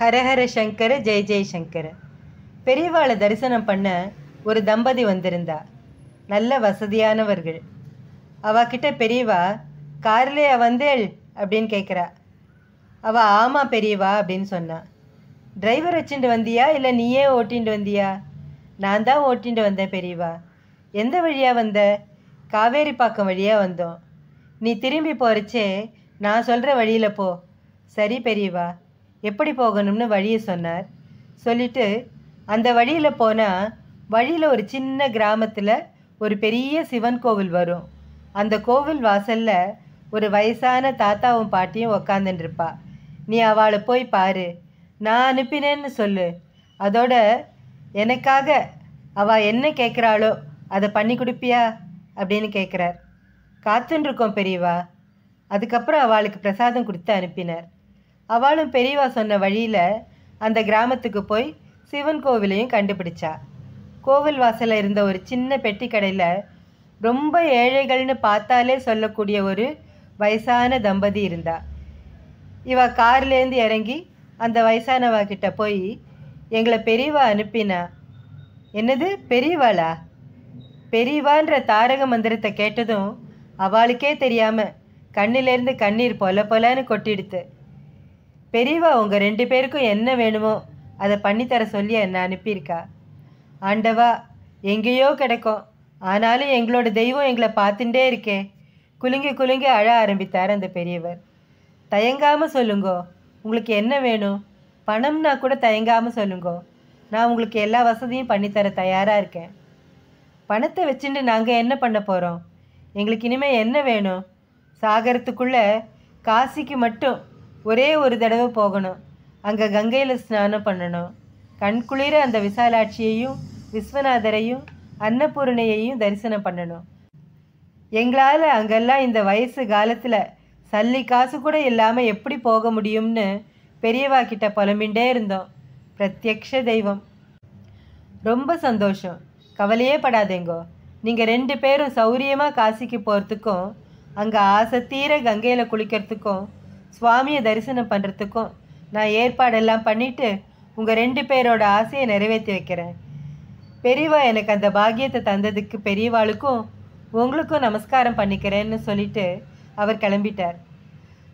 ஹரஹர சங்கர ஜெய ஜெயசங்கர பெரியவாளை தரிசனம் பண்ண ஒரு தம்பதி வந்திருந்தா நல்ல வசதியானவர்கள் அவகிட்ட பெரியவா கார்லேயா வந்தேள் அப்படின்னு கேட்குறா அவள் ஆமாம் பெரியவா அப்படின்னு சொன்னான் டிரைவர் வச்சுட்டு வந்தியா இல்லை நீயே ஓட்டின்ட்டு வந்தியா நான் தான் ஓட்டின்ட்டு வந்தேன் பெரியவா எந்த வழியாக வந்த காவேரி பாக்கம் வழியாக வந்தோம் நீ திரும்பி போகிறச்சே நான் சொல்கிற வழியில் போ சரி பெரியவா எப்படி போகணும்னு வழியை சொன்னார் சொல்லிட்டு அந்த வழியில் போனால் வழியில் ஒரு சின்ன கிராமத்தில் ஒரு பெரிய சிவன் கோவில் வரும் அந்த கோவில் வாசலில் ஒரு வயசான தாத்தாவும் பாட்டியும் உக்காந்துட்டுருப்பா நீ அவளை போய் பாரு நான் அனுப்பினேன்னு சொல்லு அதோட எனக்காக அவள் என்ன கேட்குறாளோ அதை பண்ணி கொடுப்பியா அப்படின்னு கேட்குறார் காத்துன்னு இருக்கோம் பெரியவா அதுக்கப்புறம் அவளுக்கு பிரசாதம் கொடுத்து அனுப்பினார் அவளும் பெரியவா சொன்ன வழியில் அந்த கிராமத்துக்கு போய் சிவன் கோவிலையும் கண்டுபிடிச்சா கோவில் வாசலில் இருந்த ஒரு சின்ன பெட்டி கடையில் ரொம்ப ஏழைகள்னு பார்த்தாலே சொல்லக்கூடிய ஒரு வயசான தம்பதி இருந்தா இவ கார்லேருந்து இறங்கி அந்த வயசானவா கிட்ட போய் எங்களை பெரியவா அனுப்பினா என்னது பெரியவாளா பெரியவான்ற தாரக மந்திரத்தை கேட்டதும் அவளுக்கே தெரியாமல் கண்ணிலேருந்து கண்ணீர் பொல பொலன்னு கொட்டிடுத்து பெரியவா உங்கள் ரெண்டு பேருக்கும் என்ன வேணுமோ அதை பண்ணித்தர சொல்லி என்னை அனுப்பியிருக்கா ஆண்டவா எங்கேயோ கிடைக்கும் ஆனாலும் எங்களோட தெய்வம் எங்களை பார்த்துட்டே இருக்கேன் குலுங்கி குலுங்கி அழ ஆரம்பித்தார் அந்த பெரியவர் தயங்காமல் சொல்லுங்கோ உங்களுக்கு என்ன வேணும் பணம்னா கூட தயங்காமல் சொல்லுங்கோ நான் உங்களுக்கு எல்லா வசதியும் பண்ணித்தர தயாராக இருக்கேன் பணத்தை வச்சுட்டு நாங்கள் என்ன பண்ண போகிறோம் எங்களுக்கு இனிமேல் என்ன வேணும் சாகரத்துக்குள்ளே காசிக்கு மட்டும் ஒரே ஒரு தடவை போகணும் அங்கே கங்கையில் ஸ்நானம் பண்ணணும் கண்குளிர அந்த விசாலாட்சியையும் விஸ்வநாதரையும் அன்னபூரணையையும் தரிசனம் பண்ணணும் எங்களால் அங்கெல்லாம் இந்த வயசு காலத்தில் சல்லி காசு கூட இல்லாமல் எப்படி போக முடியும்னு பெரியவா கிட்ட புலம்பின்ண்டே இருந்தோம் பிரத்யக்ஷ தெய்வம் ரொம்ப சந்தோஷம் கவலையே படாதேங்கோ நீங்கள் ரெண்டு பேரும் சௌரியமாக காசிக்கு போகிறதுக்கும் அங்கே ஆசை தீர கங்கையில் குளிக்கிறதுக்கும் சுவாமியை தரிசனம் பண்ணுறதுக்கும் நான் ஏற்பாடெல்லாம் பண்ணிவிட்டு உங்கள் ரெண்டு பேரோட ஆசையை நிறைவேற்றி வைக்கிறேன் பெரியவா எனக்கு அந்த பாக்கியத்தை தந்ததுக்கு பெரியவாளுக்கும் உங்களுக்கும் நமஸ்காரம் பண்ணிக்கிறேன்னு சொல்லிட்டு அவர் கிளம்பிட்டார்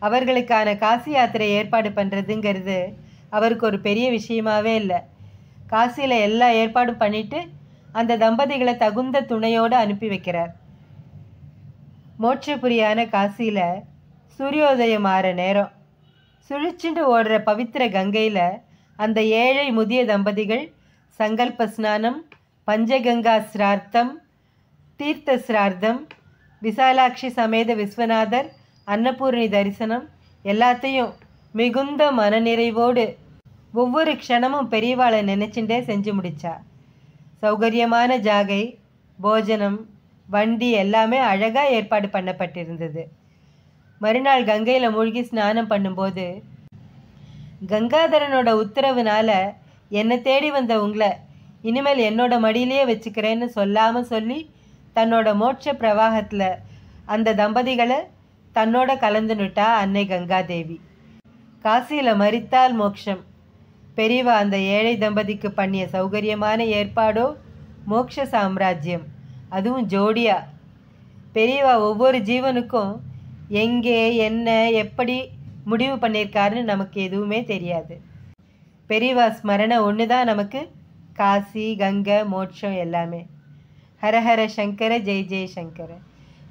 அவர்களுக்கான காசி யாத்திரை ஏற்பாடு பண்ணுறதுங்கிறது அவருக்கு ஒரு பெரிய விஷயமாவே இல்லை காசியில் எல்லா ஏற்பாடும் பண்ணிட்டு அந்த தம்பதிகளை தகுந்த துணையோடு அனுப்பி வைக்கிறார் மோட்சபுரியான காசியில் சூரியோதயம் ஆற நேரம் சுழிச்சுண்டு ஓடுற பவித்திர கங்கையில் அந்த ஏழை முதிய தம்பதிகள் சங்கல்ப ஸ்நானம் பஞ்சகங்கா ஸ்ரார்த்தம் தீர்த்த ஸ்ரார்த்தம் விசாலாட்சி சமேத விஸ்வநாதர் அன்னபூர்ணி தரிசனம் எல்லாத்தையும் மிகுந்த மனநிறைவோடு ஒவ்வொரு க்ஷணமும் பெரியவாளை நினச்சிண்டே செஞ்சு முடித்தா சௌகரியமான ஜாகை போஜனம் வண்டி எல்லாமே அழகாக ஏற்பாடு பண்ணப்பட்டிருந்தது மறுநாள் கங்கையில் மூழ்கி ஸ்நானம் பண்ணும்போது கங்காதரனோட உத்தரவுனால என்னை தேடி வந்த உங்களை இனிமேல் என்னோட மடியிலேயே வச்சுக்கிறேன்னு சொல்லாமல் சொல்லி தன்னோட மோட்ச பிரவாகத்தில் அந்த தம்பதிகளை தன்னோட கலந்துனுட்டா அன்னை கங்காதேவி காசியில் மறித்தால் மோக்ஷம் பெரியவா அந்த ஏழை தம்பதிக்கு பண்ணிய சௌகரியமான ஏற்பாடோ மோக்ஷ சாம்ராஜ்யம் அதுவும் ஜோடியா பெரியவா ஒவ்வொரு ஜீவனுக்கும் எங்கே என்ன எப்படி முடிவு பண்ணியிருக்காருன்னு நமக்கு எதுவுமே தெரியாது பெரியவா ஸ்மரணை ஒன்று தான் நமக்கு காசி கங்கை மோட்சம் எல்லாமே ஹரஹர சங்கர ஜெய் ஜெய் சங்கர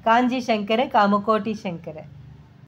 காஞ்சி சங்கர காமகோட்டி சங்கர